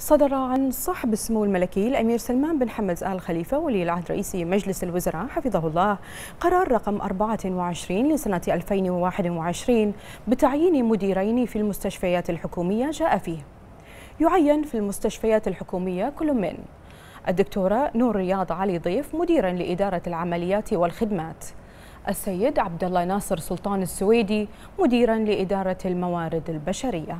صدر عن صاحب السمو الملكي الأمير سلمان بن حمد آل خليفة ولي العهد رئيس مجلس الوزراء حفظه الله قرار رقم 24 لسنة 2021 بتعيين مديرين في المستشفيات الحكومية جاء فيه يعين في المستشفيات الحكومية كل من الدكتورة نور رياض علي ضيف مديرا لإدارة العمليات والخدمات السيد عبد الله ناصر سلطان السويدي مديرا لإدارة الموارد البشرية